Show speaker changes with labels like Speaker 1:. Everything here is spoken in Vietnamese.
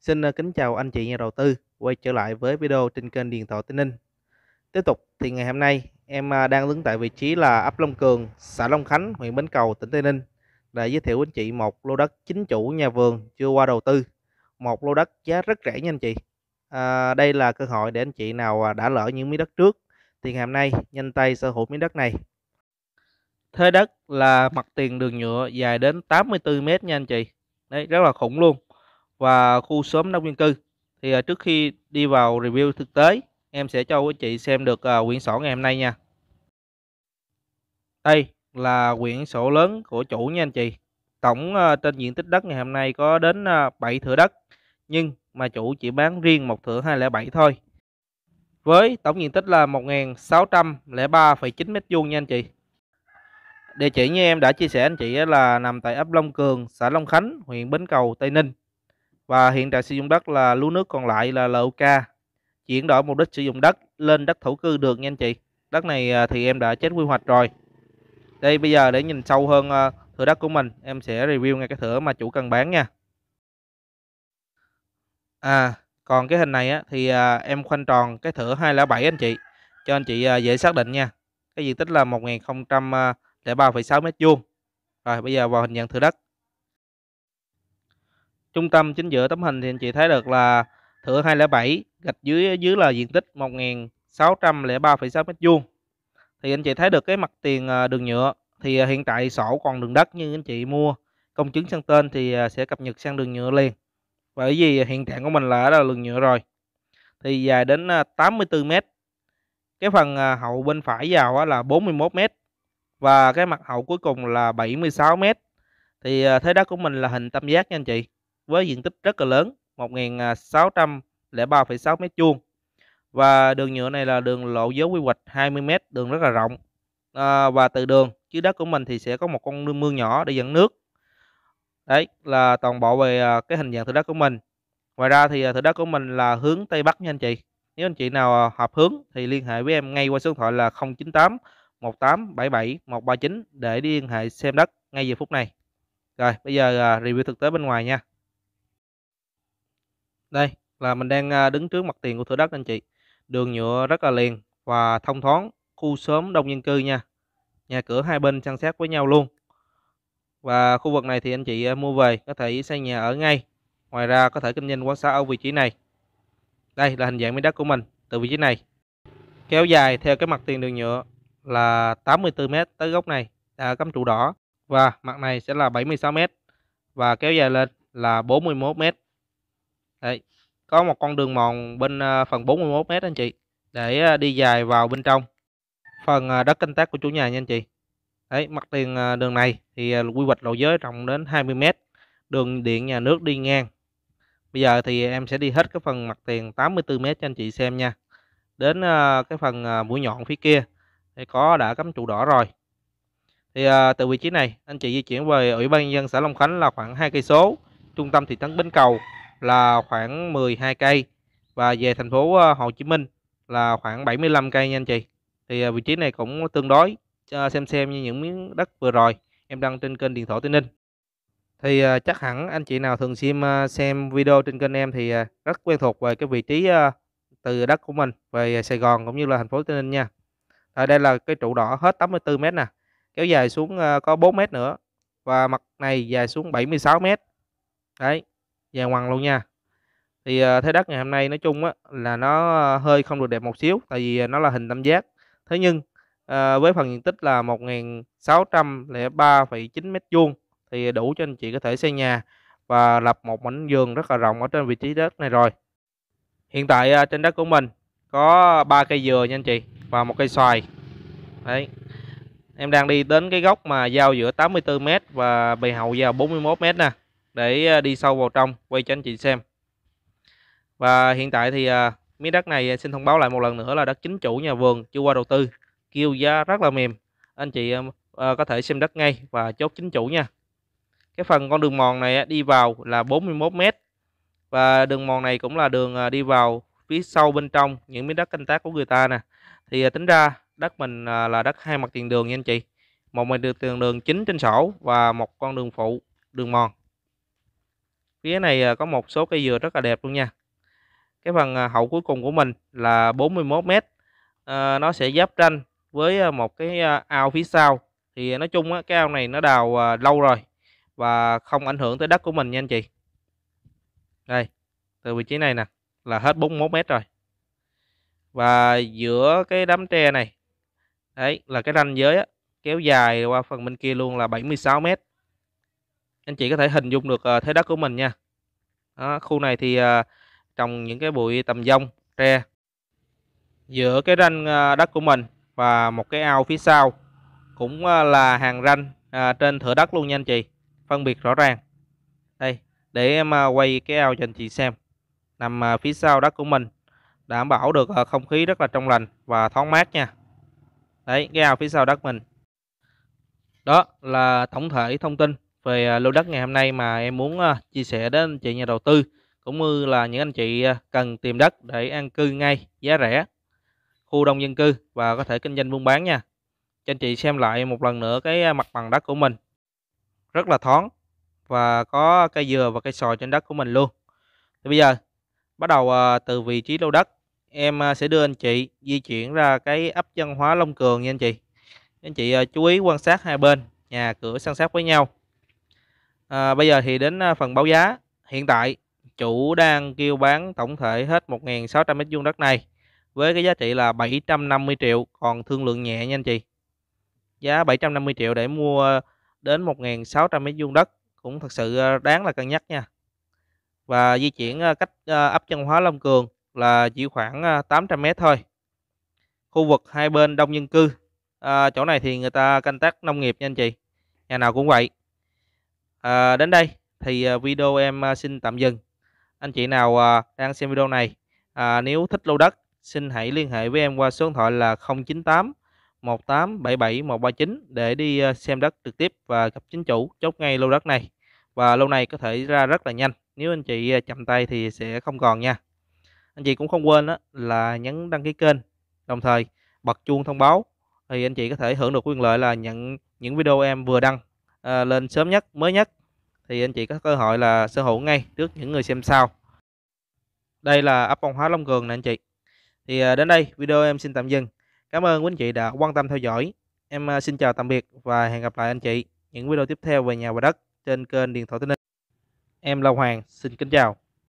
Speaker 1: Xin ờ, kính chào anh chị nhà đầu tư quay trở lại với video trên kênh Điện thoại Tây Ninh. Tiếp tục thì ngày hôm nay em à, đang đứng tại vị trí là ấp Long Cường, xã Long Khánh, huyện Bến Cầu, tỉnh Tây Ninh để giới thiệu anh chị một lô đất chính chủ nhà vườn chưa qua đầu tư, một lô đất giá rất rẻ nha anh chị. À, đây là cơ hội để anh chị nào à, đã lỡ những miếng đất trước thì ngày hôm nay nhanh tay sở hữu miếng đất này. Thế đất là mặt tiền đường nhựa dài đến 84 m nha anh chị. Đấy rất là khủng luôn và khu xóm đông dân cư thì à, trước khi đi vào review thực tế em sẽ cho quý chị xem được à, quyển sổ ngày hôm nay nha đây là quyển sổ lớn của chủ nha anh chị tổng à, trên diện tích đất ngày hôm nay có đến 7 thửa đất nhưng mà chủ chỉ bán riêng một thửa 207 thôi với tổng diện tích là 1.603,9 m2 nha anh chị địa chỉ như em đã chia sẻ anh chị là nằm tại ấp Long Cường xã Long Khánh huyện Bến Cầu Tây Ninh và hiện trạng sử dụng đất là lúa nước còn lại là LOK chuyển đổi mục đích sử dụng đất lên đất thổ cư được nha anh chị đất này à, thì em đã chết quy hoạch rồi đây bây giờ để nhìn sâu hơn à, thửa đất của mình em sẽ review ngay cái thửa mà chủ cần bán nha à còn cái hình này á, thì à, em khoanh tròn cái thửa 207 anh chị cho anh chị dễ xác định nha cái diện tích là 1003,6 mét vuông rồi bây giờ vào hình dạng thửa đất trung tâm chính giữa tấm hình thì anh chị thấy được là thửa 207 gạch dưới dưới là diện tích 1603,6 m2 thì anh chị thấy được cái mặt tiền à, đường nhựa thì à, hiện tại sổ còn đường đất nhưng anh chị mua công chứng sang tên thì à, sẽ cập nhật sang đường nhựa liền bởi vì hiện trạng của mình là ở là đường nhựa rồi thì dài đến 84 m cái phần hậu bên phải vào là 41 m và cái mặt hậu cuối cùng là 76 m thì thế đất của mình là hình tam giác nha anh chị với diện tích rất là lớn 1.603,6 à, mét vuông và đường nhựa này là đường lộ giới quy hoạch 20 mét đường rất là rộng à, và từ đường dưới đất của mình thì sẽ có một con mương nhỏ để dẫn nước đấy là toàn bộ về à, cái hình dạng thử đất của mình ngoài ra thì à, thử đất của mình là hướng tây bắc nha anh chị nếu anh chị nào hợp hướng thì liên hệ với em ngay qua số điện thoại là 098 1877 139 để đi liên hệ xem đất ngay giờ phút này. Rồi, bây giờ review thực tế bên ngoài nha. Đây là mình đang à, đứng trước mặt tiền của thửa đất anh chị. Đường nhựa rất là liền và thông thoáng, khu sớm đông dân cư nha. Nhà cửa hai bên san sát với nhau luôn. Và khu vực này thì anh chị à, mua về có thể xây nhà ở ngay. Ngoài ra có thể kinh doanh quán xá ở vị trí này. Đây là hình dạng miếng đất của mình từ vị trí này. Kéo dài theo cái mặt tiền đường nhựa là 84m tới góc này đã à, cắm trụ đỏ và mặt này sẽ là 76m và kéo dài lên là 41m. Đấy. Có một con đường mòn bên ờ, phần 41 m anh chị để ờ, đi dài vào bên trong phần ờ, đất canh tác của chủ nhà nha anh chị. Đấy, mặt tiền đường này thì quy hoạch lộ giới rộng đến 20 m, đường điện nhà nước đi ngang. Bây giờ thì em sẽ đi hết cái phần mặt tiền 84 m cho anh chị xem nha. Đến cái phần mũi nhọn phía kia thì có đã cắm trụ đỏ rồi. Thì từ vị trí này anh chị di chuyển về Ủy ban nhân dân xã Long Khánh là khoảng hai cây số, trung tâm thị trấn Bến Cầu là khoảng 12 cây và về thành phố ờ, Hồ Chí Minh là khoảng 75 cây nha anh chị. Thì ờ, vị trí này cũng tương đối xem xem như những miếng đất vừa rồi em đăng trên kênh Điện thoại Tây Ninh. Thì ờ, chắc hẳn anh chị nào thường xem xem video trên kênh em thì rất quen thuộc về cái vị trí từ đất của mình về Sài Gòn cũng như là thành phố Tây Ninh nha. Ở đây là cái trụ đỏ hết 84 m nè, kéo dài xuống có 4 m nữa và mặt này dài xuống 76 m. Đấy, Dài ngoằng luôn nha. Thì ờ, thế đất ngày hôm nay nói chung á là nó ờ, hơi không được đẹp một xíu tại vì ờ, nó là hình tam giác. Thế nhưng với phần diện tích là 1603,9 m2 thì đủ cho anh chị có thể xây nhà và lập một mảnh giường rất là rộng ở trên vị trí đất này rồi. Hiện tại trên đất của mình có ba cây dừa nha anh chị và một cây xoài. Đấy. Em đang đi đến cái góc mà giao giữa 84m và bề hậu giao 41m nè để ờ, đi sâu vào trong quay cho anh chị xem và hiện tại thì ờ, miếng đất này ờ, xin thông báo lại một lần nữa là đất chính chủ nhà vườn chưa qua đầu tư kêu giá rất là mềm anh chị có thể xem đất ngay và chốt chính chủ nha cái phần con đường mòn này đi vào là 41m và đường mòn này cũng là đường đi vào phía sau bên trong những miếng đất canh tác của người ta nè thì tính ra đất mình là đất hai mặt tiền đường nha anh chị một mặt đường, đường chính trên sổ và một con đường phụ đường mòn phía này à, có một số cây dừa rất là đẹp luôn nha cái phần à, hậu cuối cùng của mình là 41 mét à, nó sẽ giáp ranh với à, một cái ao phía sau thì nói chung á, cái ao này nó đào lâu rồi và không ảnh hưởng tới đất của mình nha anh chị đây từ vị trí này nè là hết 41 mét rồi và giữa cái đám tre này đấy là cái ranh giới á, kéo dài qua phần bên kia luôn là 76 mét anh chị có thể hình dung được ờ, thế đất của mình nha đó, khu này thì ờ, trồng những cái bụi tầm dông tre giữa cái ranh ờ, đất của mình và một cái ao phía sau cũng là hàng ranh trên thửa đất luôn nha anh chị phân biệt rõ ràng đây để em quay cái ao cho anh chị xem nằm phía sau đất của mình đảm bảo được không khí rất là trong lành và thoáng mát nha đấy cái ao phía sau đất mình đó là tổng thể thông tin về à, lô đất ngày hôm nay mà em muốn à, chia sẻ đến anh chị nhà đầu tư cũng như là những anh chị à, cần tìm đất để an cư ngay giá rẻ khu đông dân cư và có thể kinh doanh buôn bán nha cho anh chị xem lại một lần nữa cái mặt bằng đất của mình rất là thoáng và có cây dừa và cây sòi trên đất của mình luôn thì bây giờ bắt đầu từ vị trí lô đất em sẽ đưa anh chị di chuyển ra cái ấp dân hóa Long Cường nha anh chị anh chị chú ý quan sát hai bên nhà cửa san sát với nhau à, bây giờ thì đến à, phần báo giá hiện tại chủ đang kêu bán tổng thể hết 1.600 m 2 đất này với cái giá trị là 750 triệu còn thương lượng nhẹ nha anh chị giá 750 triệu để mua đến 1.600 m 2 đất cũng thật sự à, đáng là cân nhắc nha và di chuyển à, cách ấp chân hóa Long Cường là chỉ khoảng 800 m thôi khu vực hai bên đông dân cư à, chỗ này thì người ta canh tác nông nghiệp nha anh chị nhà nào cũng vậy À, đến đây thì à, video em à, xin tạm dừng. Anh chị nào à, đang xem video này, à, nếu thích lô đất, xin hãy liên hệ với em qua số điện thoại là 098 1877 139 để đi xem đất trực tiếp và gặp chính chủ chốt ngay lô đất này. Và lô này có thể ra rất là nhanh. Nếu anh chị chậm tay thì sẽ không còn nha. Anh chị cũng không quên đó là nhấn đăng ký kênh, đồng thời bật chuông thông báo thì anh chị có thể hưởng được quyền lợi là nhận những video em vừa đăng à, lên sớm nhất mới nhất thì anh chị có cơ hội là sở hữu ngay trước những người xem sau đây là ấp phong hóa Long Cường nè anh chị thì à, đến đây video em xin tạm dừng cảm ơn quý anh chị đã quan tâm theo dõi em à, xin chào tạm biệt và hẹn gặp lại anh chị những video tiếp theo về nhà và đất trên kênh điện thoại Tây Ninh em Long Hoàng xin kính chào